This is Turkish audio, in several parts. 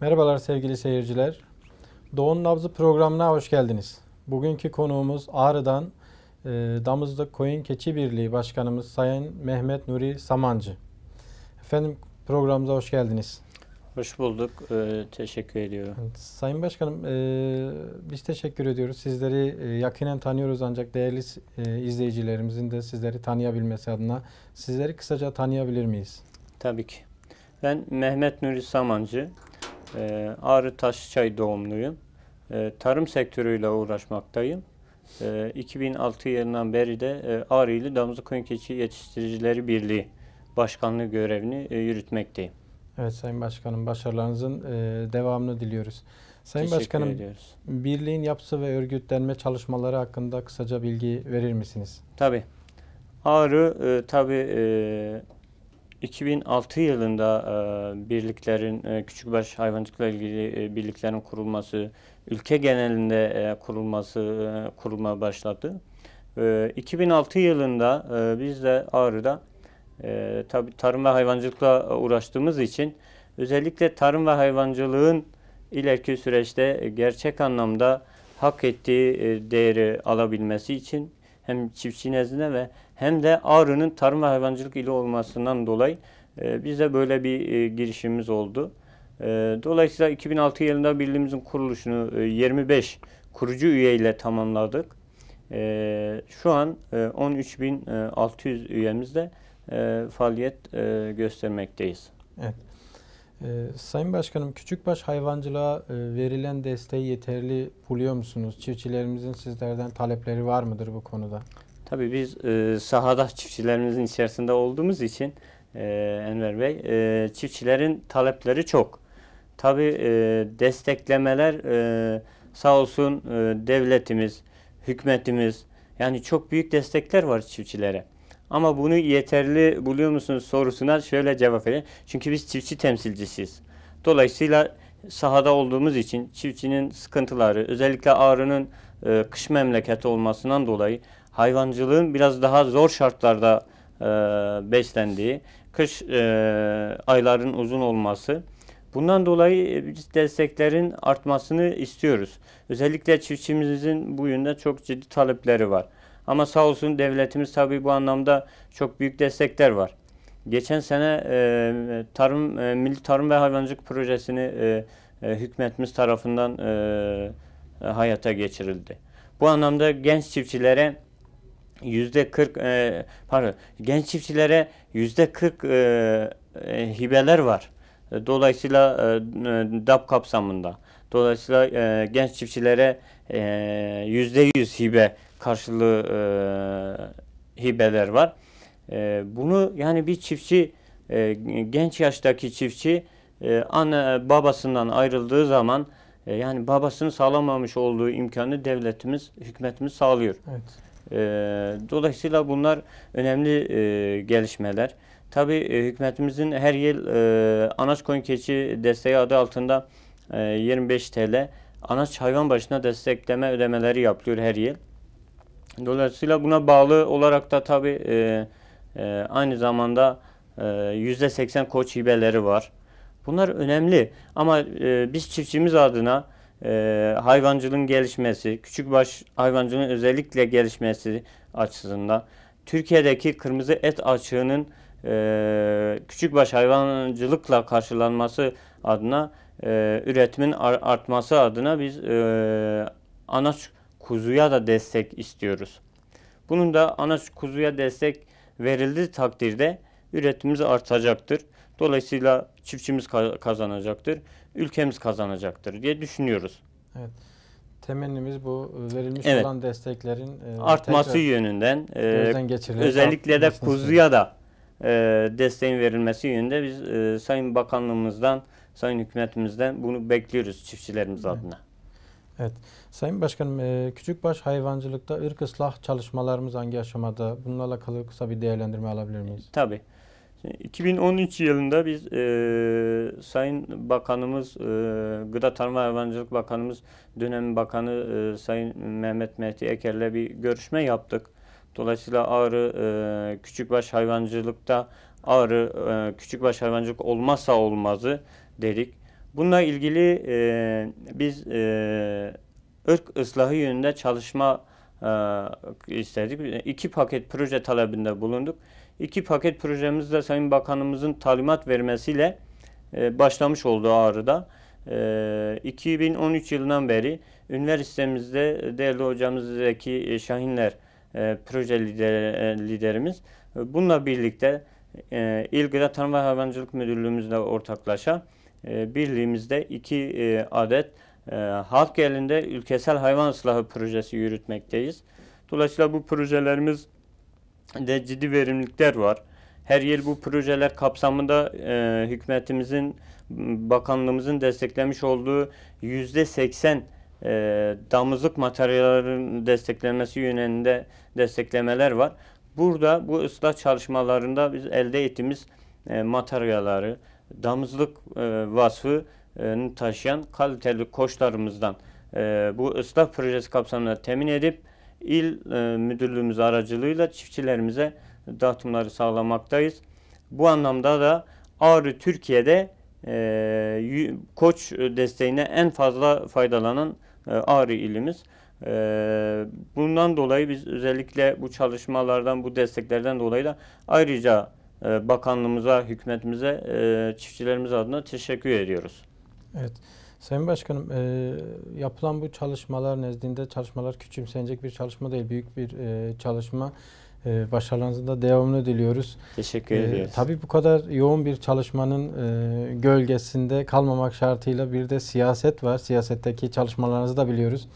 Merhabalar sevgili seyirciler. Doğun Nabzı programına hoş geldiniz. Bugünkü konuğumuz Ağrı'dan e, Damızlı Koyun Keçi Birliği Başkanımız Sayın Mehmet Nuri Samancı. Efendim programımıza hoş geldiniz. Hoş bulduk. Ee, teşekkür ediyorum. Sayın Başkanım e, biz teşekkür ediyoruz. Sizleri e, yakinen tanıyoruz ancak değerli e, izleyicilerimizin de sizleri tanıyabilmesi adına sizleri kısaca tanıyabilir miyiz? Tabii ki. Ben Mehmet Nuri Samancı. E, Ağrı Taşçay doğumluyum. E, tarım sektörüyle uğraşmaktayım. E, ee, 2006 yılından beri de e, ile Damızlı Koyun Keçi Yetiştiricileri Birliği Başkanlığı görevini e, yürütmekteyim. Evet Sayın Başkanım başarılarınızın e, devamını diliyoruz. Sayın Teşekkür Başkanım ediyoruz. birliğin yapısı ve örgütlenme çalışmaları hakkında kısaca bilgi verir misiniz? Tabii. Ağrı e, tabii e, 2006 yılında e, birliklerin e, küçükbaş hayvancılıkla ilgili e, birliklerin kurulması, ülke genelinde e, kurulması e, kurulma başladı. E, 2006 yılında e, biz de Ağrı'da e, tabii tarım ve hayvancılıkla uğraştığımız için özellikle tarım ve hayvancılığın ileriki süreçte gerçek anlamda hak ettiği e, değeri alabilmesi için hem çiftçi nezdine ve hem de Ağrı'nın tarım ve hayvancılık ili olmasından dolayı e, bize böyle bir e, girişimimiz oldu. E, dolayısıyla 2006 yılında birliğimizin kuruluşunu e, 25 kurucu üye ile tamamladık. E, şu an e, 13.600 e, üyemizde e, faaliyet e, göstermekteyiz. Evet. Ee, Sayın Başkanım, küçükbaş hayvancılığa e, verilen desteği yeterli buluyor musunuz? Çiftçilerimizin sizlerden talepleri var mıdır bu konuda? Tabii biz e, sahada çiftçilerimizin içerisinde olduğumuz için e, Enver Bey, e, çiftçilerin talepleri çok. Tabii e, desteklemeler e, sağ olsun e, devletimiz, hükümetimiz yani çok büyük destekler var çiftçilere. Ama bunu yeterli buluyor musunuz sorusuna şöyle cevap verin. Çünkü biz çiftçi temsilcisiyiz. Dolayısıyla sahada olduğumuz için çiftçinin sıkıntıları özellikle Ağrı'nın e, kış memleketi olmasından dolayı hayvancılığın biraz daha zor şartlarda e, beslendiği, kış e, ayların uzun olması. Bundan dolayı e, biz desteklerin artmasını istiyoruz. Özellikle çiftçimizin bu yönde çok ciddi talepleri var. Ama sağ olsun devletimiz tabii bu anlamda çok büyük destekler var. Geçen sene e, tarım e, Milli Tarım ve Hayvancılık Projesi'ni e, e, hükümetimiz tarafından e, hayata geçirildi. Bu anlamda genç çiftçilere yüzde 40 e, pardon genç çiftçilere yüzde 40 e, e, hibeler var. Dolayısıyla e, e, DAP kapsamında. Dolayısıyla e, genç çiftçilere e, yüzde %100 hibe karşılığı e, hibeler var. E, bunu yani bir çiftçi e, genç yaştaki çiftçi e, anne babasından ayrıldığı zaman e, yani babasını sağlamamış olduğu imkanı devletimiz, hükmetimiz sağlıyor. Evet. E, dolayısıyla bunlar önemli e, gelişmeler. Tabi e, hükümetimizin her yıl e, anaç koyun keçi desteği adı altında e, 25 TL anaç hayvan başına destekleme ödemeleri yapılıyor her yıl. Dolayısıyla buna bağlı olarak da tabii e, e, aynı zamanda e, %80 koç hibeleri var. Bunlar önemli ama e, biz çiftçimiz adına e, hayvancılığın gelişmesi, küçükbaş hayvancılığın özellikle gelişmesi açısından Türkiye'deki kırmızı et açığının e, küçükbaş hayvancılıkla karşılanması adına e, üretimin artması adına biz e, anaç kuzuya da destek istiyoruz. Bunun da ana kuzuya destek verildi takdirde üretimimiz artacaktır. Dolayısıyla çiftçimiz kazanacaktır, ülkemiz kazanacaktır diye düşünüyoruz. Evet. Temennimiz bu verilmiş evet. olan desteklerin e, artması yönünden e, özellikle de kuzuya da e, desteğin verilmesi yönünde biz e, Sayın Bakanlığımızdan, Sayın Hükümetimizden bunu bekliyoruz çiftçilerimiz evet. adına. Evet. Sayın Başkanım, e, küçükbaş hayvancılıkta ırk ıslah çalışmalarımız hangi aşamada? Bununla alakalı kısa bir değerlendirme alabilir miyiz? E, tabii. 2013 yılında biz e, Sayın Bakanımız, e, Gıda Tarım Hayvancılık Bakanımız, dönem bakanı e, Sayın Mehmet Mehdi Eker'le bir görüşme yaptık. Dolayısıyla ağrı e, küçükbaş hayvancılıkta ağrı e, küçükbaş hayvancılık olmazsa olmazı dedik. Bununla ilgili e, biz e, ırk ıslahı yönünde çalışma e, istedik. İki paket proje talebinde bulunduk. İki paket projemiz de Sayın Bakanımızın talimat vermesiyle e, başlamış oldu Ağrı'da. E, 2013 yılından beri üniversitemizde değerli hocamız Zeki e, Şahinler e, proje lider, e, liderimiz. Bununla birlikte e, İl Gıda Tarım ve Hayvancılık Müdürlüğümüzle ortaklaşa ee, birliğimizde iki e, adet e, halk elinde ülkesel hayvan ıslahı projesi yürütmekteyiz. Dolayısıyla bu projelerimiz de ciddi verimlilikler var. Her yıl bu projeler kapsamında e, hükümetimizin, bakanlığımızın desteklemiş olduğu yüzde seksen e, damızlık materyallerin desteklenmesi yönünde desteklemeler var. Burada bu ıslah çalışmalarında biz elde ettiğimiz e, materyalleri, damızlık e, vasfı'nı taşıyan kaliteli koçlarımızdan e, bu ıslah projesi kapsamında temin edip il e, müdürlüğümüz aracılığıyla çiftçilerimize dağıtımları sağlamaktayız. Bu anlamda da Ağrı Türkiye'de e, koç desteğine en fazla faydalanan e, Ağrı ilimiz. bundan dolayı biz özellikle bu çalışmalardan, bu desteklerden dolayı da ayrıca ee, bakanlığımıza, hükümetimize, e, çiftçilerimiz adına teşekkür ediyoruz. Evet. Sayın Başkanım, e, yapılan bu çalışmalar nezdinde çalışmalar küçümsenecek bir çalışma değil, büyük bir e, çalışma. E, başarılarınızın da devamını diliyoruz. Teşekkür e, ediyoruz. Tabii bu kadar yoğun bir çalışmanın e, gölgesinde kalmamak şartıyla bir de siyaset var. Siyasetteki çalışmalarınızı da biliyoruz.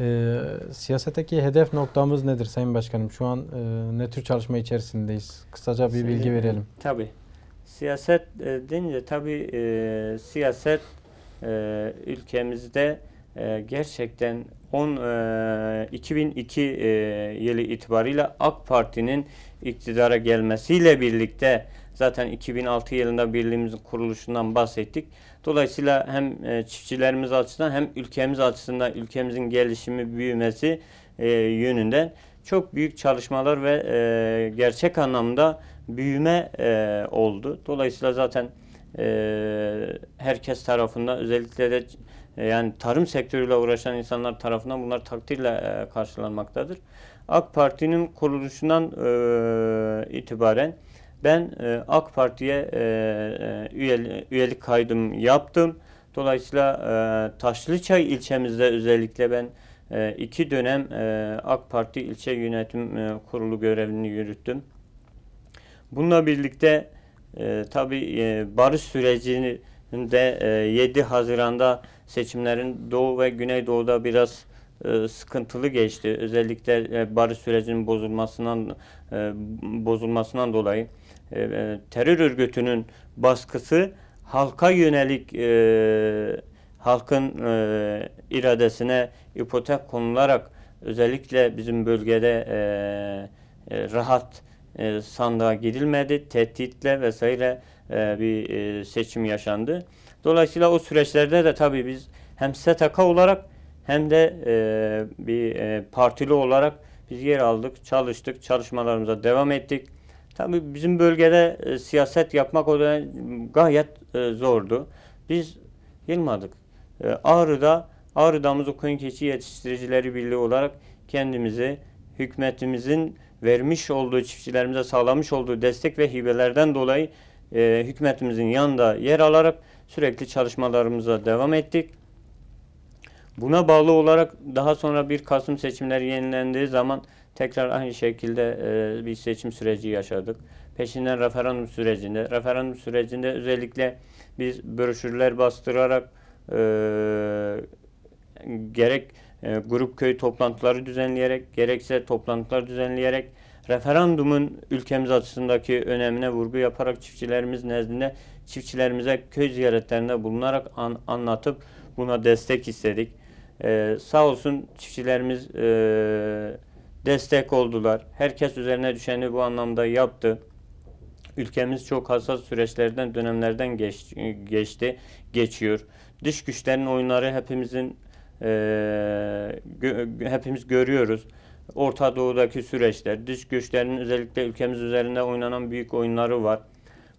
E, siyasetteki hedef noktamız nedir Sayın Başkanım? Şu an e, ne tür çalışma içerisindeyiz? Kısaca bir Sayın, bilgi verelim. Tabii. Siyaset e, deyince tabii e, siyaset e, ülkemizde e, gerçekten 10 e, 2002 e, yılı itibariyle AK Parti'nin iktidara gelmesiyle birlikte zaten 2006 yılında birliğimizin kuruluşundan bahsettik. Dolayısıyla hem e, çiftçilerimiz açısından hem ülkemiz açısından ülkemizin gelişimi, büyümesi e, yönünden çok büyük çalışmalar ve e, gerçek anlamda büyüme oldu. Dolayısıyla zaten herkes tarafından özellikle de yani tarım sektörüyle uğraşan insanlar tarafından bunlar takdirle karşılanmaktadır. AK Parti'nin kuruluşundan itibaren ben e, AK Parti'ye e, e üyeli, üyelik kaydım yaptım. Dolayısıyla e, Taşlıçay ilçemizde özellikle ben e, iki dönem e, AK Parti ilçe yönetim e, kurulu görevini yürüttüm. Bununla birlikte e, tabii e, barış sürecinde e, 7 Haziran'da seçimlerin Doğu ve Güneydoğu'da biraz e, sıkıntılı geçti. Özellikle e, barış sürecinin bozulmasından e, bozulmasından dolayı. E, e, terör örgütünün baskısı halka yönelik e, halkın e, iradesine ipotek konularak özellikle bizim bölgede e, e rahat e, sandığa gidilmedi. Tehditle vesaire e, bir e, seçim yaşandı. Dolayısıyla o süreçlerde de tabii biz hem STK olarak hem de e, bir e, partili olarak biz yer aldık, çalıştık, çalışmalarımıza devam ettik. Tabii bizim bölgede e, siyaset yapmak o dönem gayet e, zordu. Biz yılmadık. E, Ağrı'da, Ağrı'damız koyun keçi yetiştiricileri birliği olarak kendimizi hükümetimizin vermiş olduğu çiftçilerimize sağlamış olduğu destek ve hibelerden dolayı e, hükümetimizin yanında yer alarak sürekli çalışmalarımıza devam ettik. Buna bağlı olarak daha sonra bir Kasım seçimleri yenilendiği zaman Tekrar aynı şekilde e, bir seçim süreci yaşadık. Peşinden referandum sürecinde, referandum sürecinde özellikle biz broşürler bastırarak e, gerek e, grup köy toplantıları düzenleyerek, gerekse toplantılar düzenleyerek referandumun ülkemiz açısındaki önemine vurgu yaparak çiftçilerimiz nezdinde çiftçilerimize köy ziyaretlerinde bulunarak an, anlatıp buna destek istedik. Ee, sağ olsun çiftçilerimiz e, destek oldular. Herkes üzerine düşeni bu anlamda yaptı. Ülkemiz çok hassas süreçlerden, dönemlerden geç, geçti, geçiyor. Dış güçlerin oyunları hepimizin e, gö, hepimiz görüyoruz. Orta Doğu'daki süreçler, dış güçlerin özellikle ülkemiz üzerinde oynanan büyük oyunları var.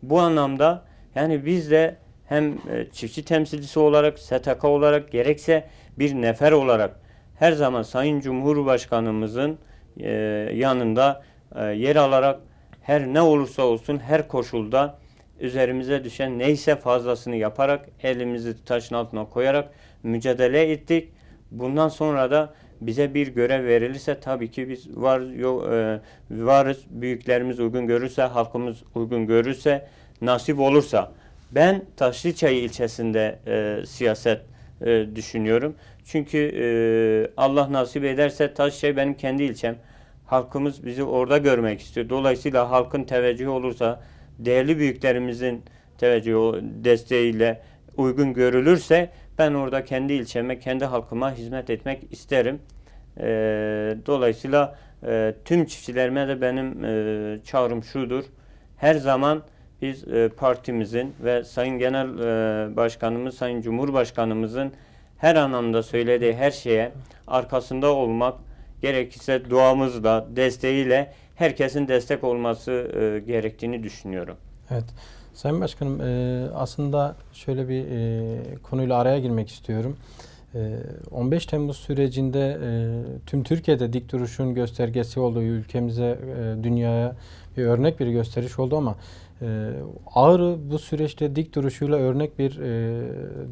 Bu anlamda yani biz de hem e, çiftçi temsilcisi olarak, STK olarak gerekse bir nefer olarak her zaman Sayın Cumhurbaşkanımızın e, yanında e, yer alarak her ne olursa olsun her koşulda üzerimize düşen neyse fazlasını yaparak elimizi taşın altına koyarak mücadele ettik. Bundan sonra da bize bir görev verilirse tabii ki biz var yok, e, varız. Büyüklerimiz uygun görürse, halkımız uygun görürse, nasip olursa. Ben Taşlıçay ilçesinde e, siyaset e, düşünüyorum. Çünkü e, Allah nasip ederse taş şey benim kendi ilçem. Halkımız bizi orada görmek istiyor. Dolayısıyla halkın teveccühü olursa, değerli büyüklerimizin teveccühü desteğiyle uygun görülürse ben orada kendi ilçeme, kendi halkıma hizmet etmek isterim. E, dolayısıyla e, tüm çiftçilerime de benim e, çağrım şudur. Her zaman biz e, partimizin ve Sayın Genel e, Başkanımız, Sayın Cumhurbaşkanımızın her anlamda söylediği her şeye arkasında olmak, gerekirse duamızla, desteğiyle herkesin destek olması e, gerektiğini düşünüyorum. Evet. Sayın Başkanım e, aslında şöyle bir e, konuyla araya girmek istiyorum. E, 15 Temmuz sürecinde e, tüm Türkiye'de dik duruşun göstergesi olduğu ülkemize, e, dünyaya bir örnek bir gösteriş oldu ama e, ee, Ağrı bu süreçte dik duruşuyla örnek bir e,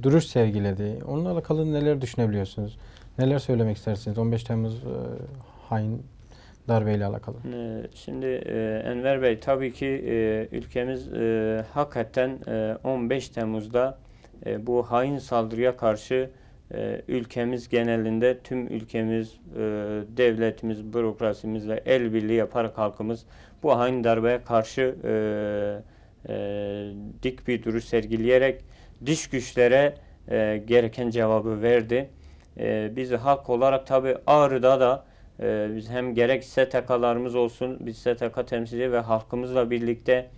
duruş sergiledi. Onunla alakalı neler düşünebiliyorsunuz? Neler söylemek istersiniz 15 Temmuz e, hain darbeyle alakalı? Ee, şimdi e, Enver Bey tabii ki e, ülkemiz e, hakikaten e, 15 Temmuz'da e, bu hain saldırıya karşı e, ülkemiz genelinde tüm ülkemiz, e, devletimiz, bürokrasimiz el birliği yaparak halkımız bu hain darbeye karşı e, e, dik bir duruş sergileyerek dış güçlere e, gereken cevabı verdi. E, biz hak olarak tabi Ağrı'da da e, biz hem gerek STK'larımız olsun, biz STK temsilci ve halkımızla birlikte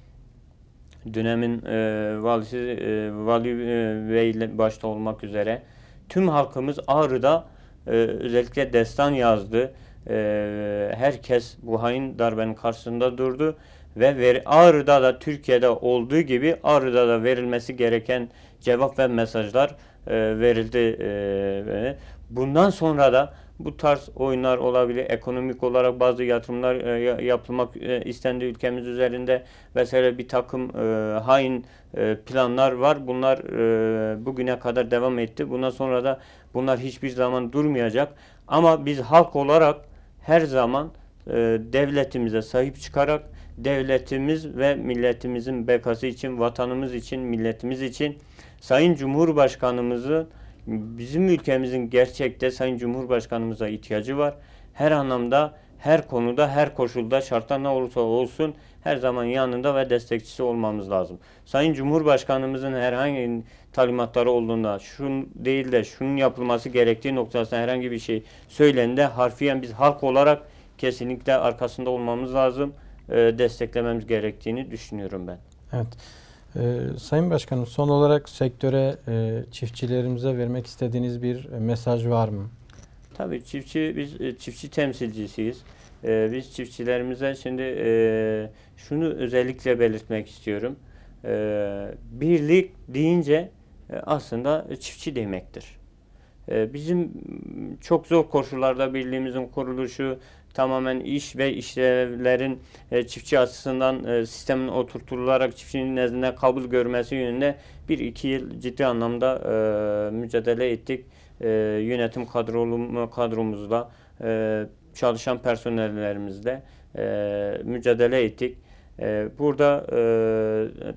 dönemin e, valisi e, vali e, bey başta olmak üzere tüm halkımız Ağrı'da e, özellikle destan yazdı e, herkes bu hain darbenin karşısında durdu ve ver, Ağrı'da da Türkiye'de olduğu gibi Ağrı'da da verilmesi gereken cevap ve mesajlar e, verildi. E, bundan sonra da bu tarz oyunlar olabilir. Ekonomik olarak bazı yatırımlar e, yapılmak e, istendi ülkemiz üzerinde vesaire bir takım e, hain e, planlar var. Bunlar e, bugüne kadar devam etti. Bundan sonra da bunlar hiçbir zaman durmayacak. Ama biz halk olarak her zaman e, devletimize sahip çıkarak devletimiz ve milletimizin bekası için, vatanımız için, milletimiz için Sayın Cumhurbaşkanımızı bizim ülkemizin gerçekte Sayın Cumhurbaşkanımıza ihtiyacı var. Her anlamda her konuda, her koşulda, şartta ne olursa olsun her zaman yanında ve destekçisi olmamız lazım. Sayın Cumhurbaşkanımızın herhangi talimatları olduğunda şun değil de şunun yapılması gerektiği noktasında herhangi bir şey söylendiğinde harfiyen biz halk olarak kesinlikle arkasında olmamız lazım. E, desteklememiz gerektiğini düşünüyorum ben. Evet. Ee, Sayın Başkanım son olarak sektöre e, çiftçilerimize vermek istediğiniz bir mesaj var mı? Tabii çiftçi biz e, çiftçi temsilcisiyiz. Ee, biz çiftçilerimize şimdi e, şunu özellikle belirtmek istiyorum. Ee, birlik deyince e, aslında çiftçi demektir. Ee, bizim çok zor koşullarda birliğimizin kuruluşu tamamen iş ve işlevlerin e, çiftçi açısından e, sistemin oturtularak çiftçinin nezdinde kabul görmesi yönünde bir iki yıl ciddi anlamda e, mücadele ettik e, yönetim kadrolum, kadromuzda e, çalışan personellerimizle e, mücadele ettik. E, burada e,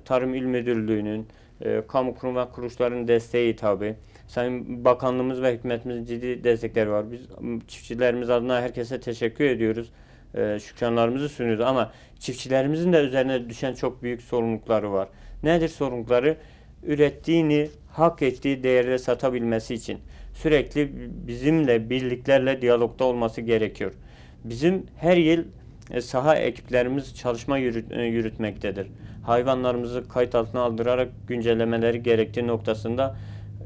Tarım İl Müdürlüğü'nün, e, kamu kurum ve kuruluşların desteği tabi. Sayın Bakanlığımız ve hükümetimizin ciddi destekleri var. Biz çiftçilerimiz adına herkese teşekkür ediyoruz. E, şükranlarımızı sunuyoruz ama çiftçilerimizin de üzerine düşen çok büyük sorumlulukları var. Nedir sorumlulukları? Ürettiğini hak ettiği değerde satabilmesi için sürekli bizimle birliklerle diyalogda olması gerekiyor. Bizim her yıl e, saha ekiplerimiz çalışma e, yürütmektedir. Hayvanlarımızı kayıt altına aldırarak güncellemeleri gerektiği noktasında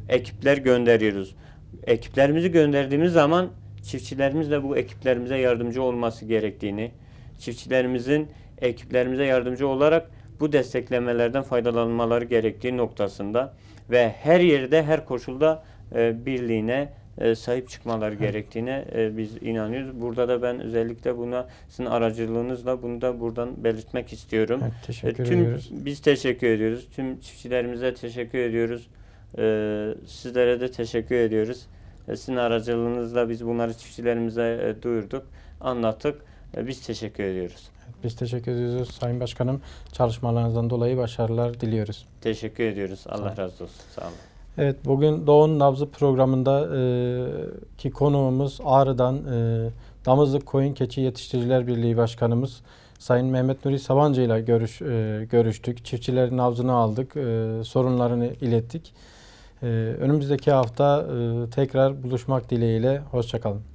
ekipler gönderiyoruz. Ekiplerimizi gönderdiğimiz zaman çiftçilerimiz de bu ekiplerimize yardımcı olması gerektiğini, çiftçilerimizin ekiplerimize yardımcı olarak bu desteklemelerden faydalanmaları gerektiği noktasında ve her yerde her koşulda e, birliğine e, sahip çıkmalar gerektiğine e, biz inanıyoruz. Burada da ben özellikle buna sizin aracılığınızla bunu da buradan belirtmek istiyorum. Evet, teşekkür tüm, ediyoruz. Biz teşekkür ediyoruz. Tüm çiftçilerimize teşekkür ediyoruz. sizlere de teşekkür ediyoruz. sizin aracılığınızla biz bunları çiftçilerimize duyurduk, anlattık. biz teşekkür ediyoruz. Biz teşekkür ediyoruz Sayın Başkanım. Çalışmalarınızdan dolayı başarılar diliyoruz. Teşekkür ediyoruz. Allah razı olsun. Sağ olun. Evet, bugün Doğu'nun Nabzı programında e, ki konuğumuz Ağrı'dan e, Damızlık Koyun Keçi Yetiştiriciler Birliği Başkanımız Sayın Mehmet Nuri Sabancı ile görüş, e, görüştük. Çiftçilerin nabzını aldık, e, sorunlarını ilettik. E, önümüzdeki hafta e, tekrar buluşmak dileğiyle, hoşçakalın.